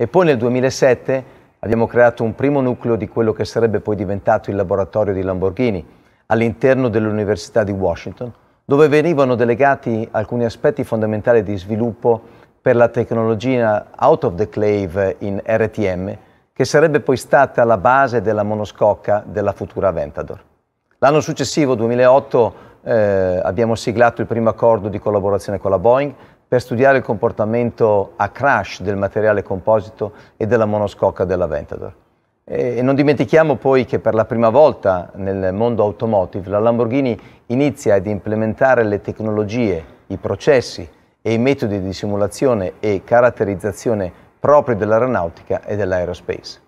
E poi nel 2007 abbiamo creato un primo nucleo di quello che sarebbe poi diventato il laboratorio di Lamborghini all'interno dell'Università di Washington, dove venivano delegati alcuni aspetti fondamentali di sviluppo per la tecnologia out of the clave in RTM, che sarebbe poi stata la base della monoscocca della futura Ventador. L'anno successivo, 2008, eh, abbiamo siglato il primo accordo di collaborazione con la Boeing, per studiare il comportamento a crash del materiale composito e della monoscocca dell'Aventador. E non dimentichiamo poi che per la prima volta nel mondo automotive la Lamborghini inizia ad implementare le tecnologie, i processi e i metodi di simulazione e caratterizzazione propri dell'aeronautica e dell'aerospace.